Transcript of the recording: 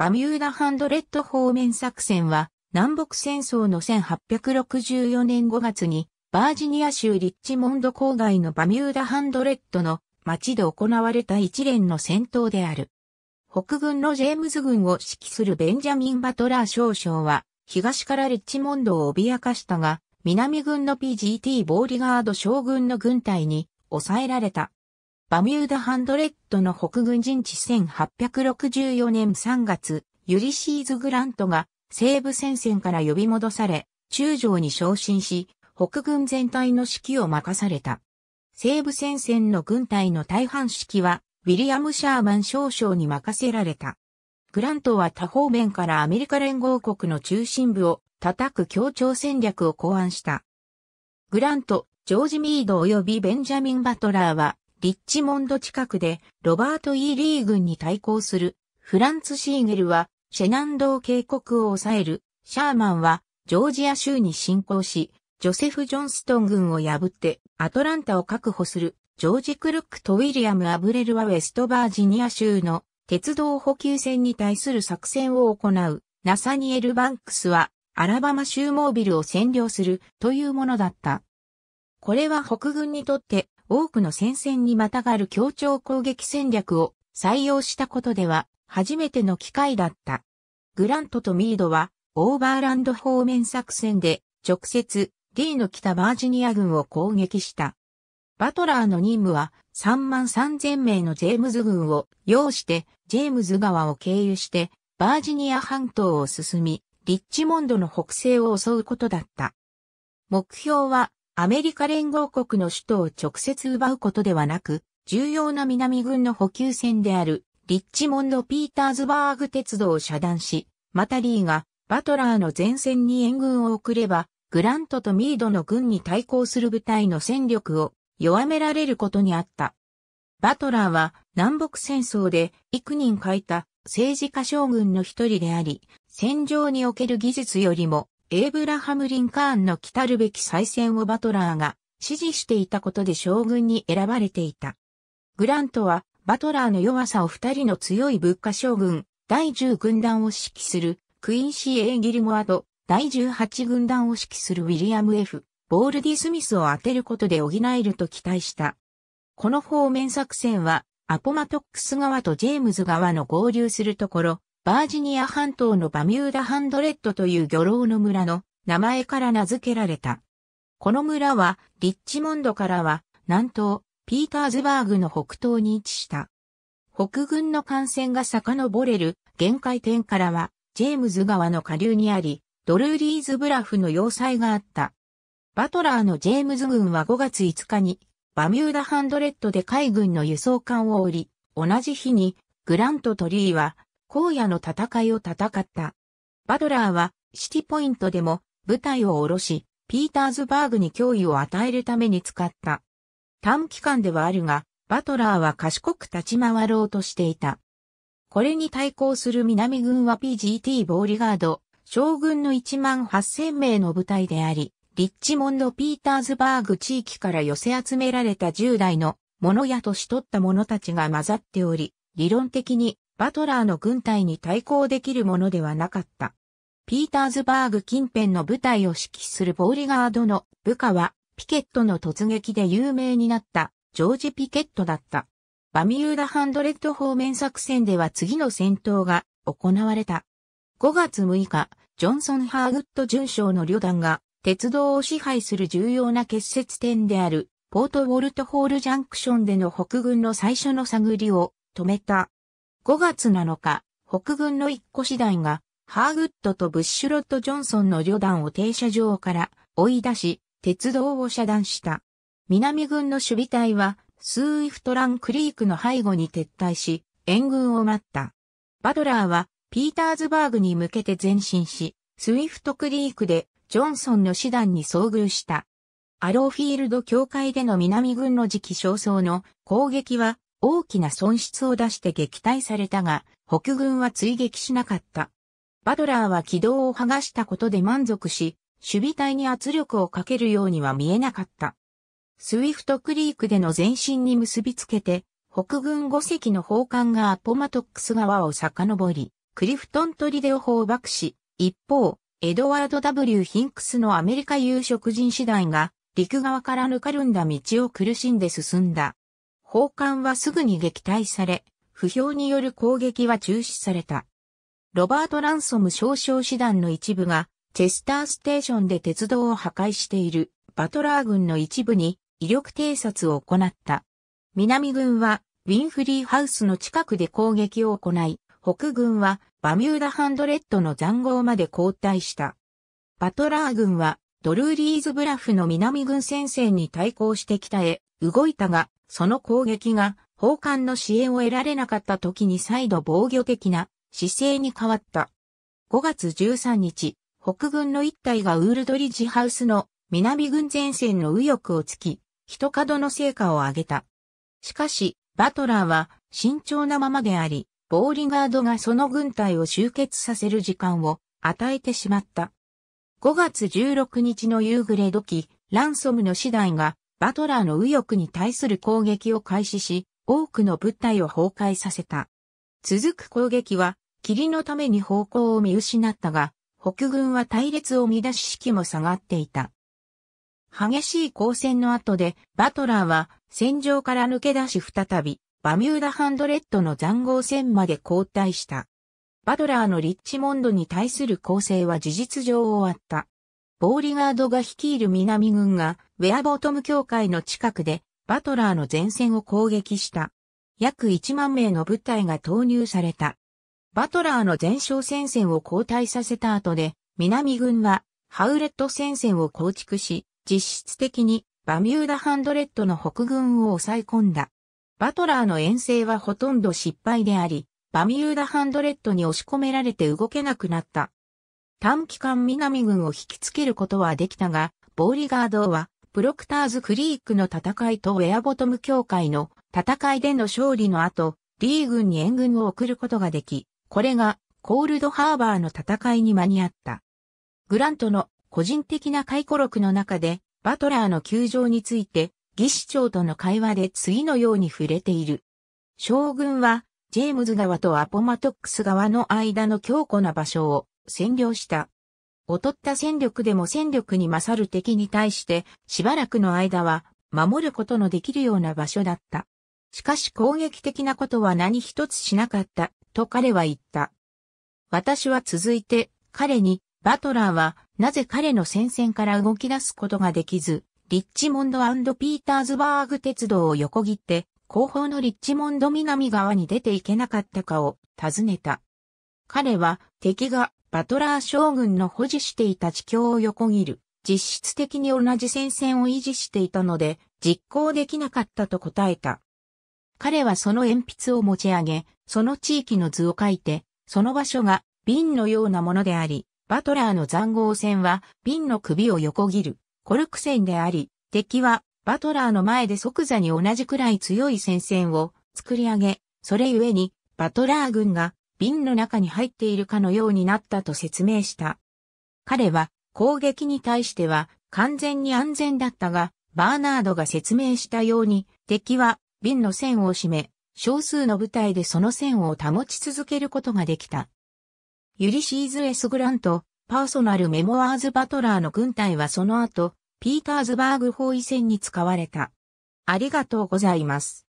バミューダハンドレッド方面作戦は、南北戦争の1864年5月に、バージニア州リッチモンド郊外のバミューダハンドレッドの町で行われた一連の戦闘である。北軍のジェームズ軍を指揮するベンジャミン・バトラー少将は、東からリッチモンドを脅かしたが、南軍の PGT ボーリガード将軍の軍隊に抑えられた。バミューダハンドレッドの北軍陣地1864年3月、ユリシーズ・グラントが西部戦線から呼び戻され、中将に昇進し、北軍全体の指揮を任された。西部戦線の軍隊の大半指揮は、ウィリアム・シャーマン少将に任せられた。グラントは多方面からアメリカ連合国の中心部を叩く協調戦略を考案した。グラント、ジョージ・ミード及びベンジャミン・バトラーはリッチモンド近くでロバート・イーリー軍に対抗するフランツ・シーゲルはシェナンドー渓谷を抑える、シャーマンはジョージア州に侵攻し、ジョセフ・ジョンストン軍を破ってアトランタを確保するジョージ・クルックとウィリアム・アブレルはウェストバージニア州の鉄道補給線に対する作戦を行う。ナサニエル・バンクスはアラバマ州モービルを占領するというものだった。これは北軍にとって多くの戦線にまたがる協調攻撃戦略を採用したことでは初めての機会だった。グラントとミードはオーバーランド方面作戦で直接 D の北バージニア軍を攻撃した。バトラーの任務は3万3000名のジェームズ軍を要してジェームズ川を経由してバージニア半島を進み、リッチモンドの北西を襲うことだった。目標はアメリカ連合国の首都を直接奪うことではなく、重要な南軍の補給線であるリッチモンド・ピーターズバーグ鉄道を遮断し、またリーがバトラーの前線に援軍を送れば、グラントとミードの軍に対抗する部隊の戦力を弱められることにあった。バトラーは南北戦争で幾人書いた政治家将軍の一人であり、戦場における技術よりもエイブラハム・リンカーンの来るべき再選をバトラーが支持していたことで将軍に選ばれていた。グラントはバトラーの弱さを二人の強い物価将軍、第10軍団を指揮するクインシー・エイ・ギルモアと第18軍団を指揮するウィリアム・ F、ボールディ・スミスを当てることで補えると期待した。この方面作戦はアポマトックス側とジェームズ側の合流するところ、バージニア半島のバミューダハンドレッドという漁老の村の名前から名付けられた。この村は、リッチモンドからは、南東、ピーターズバーグの北東に位置した。北軍の艦船が遡れる限界点からは、ジェームズ川の下流にあり、ドルーリーズブラフの要塞があった。バトラーのジェームズ軍は5月5日に、バミューダハンドレッドで海軍の輸送艦を降り、同じ日に、グラント・トリーは、荒野の戦いを戦った。バトラーはシティポイントでも部隊を下ろし、ピーターズバーグに脅威を与えるために使った。短期間ではあるが、バトラーは賢く立ち回ろうとしていた。これに対抗する南軍は PGT ボーリガード、将軍の1万8000名の部隊であり、リッチモンド・ピーターズバーグ地域から寄せ集められた10代の者や年取った者たちが混ざっており、理論的にバトラーの軍隊に対抗できるものではなかった。ピーターズバーグ近辺の部隊を指揮するボーリガードの部下は、ピケットの突撃で有名になったジョージ・ピケットだった。バミューダハンドレッド方面作戦では次の戦闘が行われた。5月6日、ジョンソン・ハーグッド准将の旅団が鉄道を支配する重要な結節点であるポートウォルトホールジャンクションでの北軍の最初の探りを止めた。5月7日、北軍の一個師団が、ハーグッドとブッシュロット・ジョンソンの旅団を停車場から追い出し、鉄道を遮断した。南軍の守備隊は、スーイフトランクリークの背後に撤退し、援軍を待った。バトラーは、ピーターズバーグに向けて前進し、スイフトクリークで、ジョンソンの師団に遭遇した。アローフィールド境界での南軍の時期焦燥の攻撃は大きな損失を出して撃退されたが、北軍は追撃しなかった。バドラーは軌道を剥がしたことで満足し、守備隊に圧力をかけるようには見えなかった。スウィフトクリークでの前進に結びつけて、北軍5隻の砲艦がアポマトックス川を遡り、クリフトントリデを放爆し、一方、エドワード・ W・ ヒンクスのアメリカ有色人士団が陸側からぬかるんだ道を苦しんで進んだ。砲艦はすぐに撃退され、不評による攻撃は中止された。ロバート・ランソム少将師団の一部が、チェスターステーションで鉄道を破壊しているバトラー軍の一部に威力偵察を行った。南軍はウィンフリーハウスの近くで攻撃を行い、北軍はバミューダハンドレッドの残壕まで後退した。バトラー軍はドルーリーズブラフの南軍戦線に対抗してきたへ動いたが、その攻撃が砲艦の支援を得られなかった時に再度防御的な姿勢に変わった。5月13日、北軍の一隊がウールドリッジハウスの南軍前線の右翼を突き、一角の成果を上げた。しかし、バトラーは慎重なままであり、ボーリガードがその軍隊を集結させる時間を与えてしまった。5月16日の夕暮れ時、ランソムの次第が、バトラーの右翼に対する攻撃を開始し、多くの物体を崩壊させた。続く攻撃は、霧のために方向を見失ったが、北軍は隊列を乱し士気も下がっていた。激しい交戦の後で、バトラーは戦場から抜け出し再び、バミューダハンドレッドの残壕戦まで後退した。バトラーのリッチモンドに対する攻勢は事実上終わった。ボーリガードが率いる南軍が、ウェアボトム教会の近くで、バトラーの前線を攻撃した。約1万名の部隊が投入された。バトラーの前哨戦線を交代させた後で、南軍は、ハウレット戦線を構築し、実質的にバミューダハンドレッドの北軍を抑え込んだ。バトラーの遠征はほとんど失敗であり、バミューダハンドレッドに押し込められて動けなくなった。短期間南軍を引きつけることはできたが、ボーリガードは、プロクターズクリークの戦いとウェアボトム協会の戦いでの勝利の後、リー軍に援軍を送ることができ、これがコールドハーバーの戦いに間に合った。グラントの個人的な回顧録の中で、バトラーの球場について、技士長との会話で次のように触れている。将軍はジェームズ川とアポマトックス川の間の強固な場所を占領した。劣った戦力でも戦力に勝る敵に対してしばらくの間は守ることのできるような場所だった。しかし攻撃的なことは何一つしなかった、と彼は言った。私は続いて彼にバトラーはなぜ彼の戦線から動き出すことができず、リッチモンドピーターズバーグ鉄道を横切って後方のリッチモンド南側に出ていけなかったかを尋ねた。彼は敵がバトラー将軍の保持していた地境を横切る、実質的に同じ戦線を維持していたので実行できなかったと答えた。彼はその鉛筆を持ち上げ、その地域の図を書いて、その場所が瓶のようなものであり、バトラーの残壕戦は瓶の首を横切るコルク線であり、敵はバトラーの前で即座に同じくらい強い戦線を作り上げ、それゆえにバトラー軍が瓶の中に入っているかのようになったと説明した。彼は攻撃に対しては完全に安全だったが、バーナードが説明したように敵は瓶の線を締め、少数の部隊でその線を保ち続けることができた。ユリシーズ・エス・グラント、パーソナル・メモワーズ・バトラーの軍隊はその後、ピーターズバーグ包囲戦に使われた。ありがとうございます。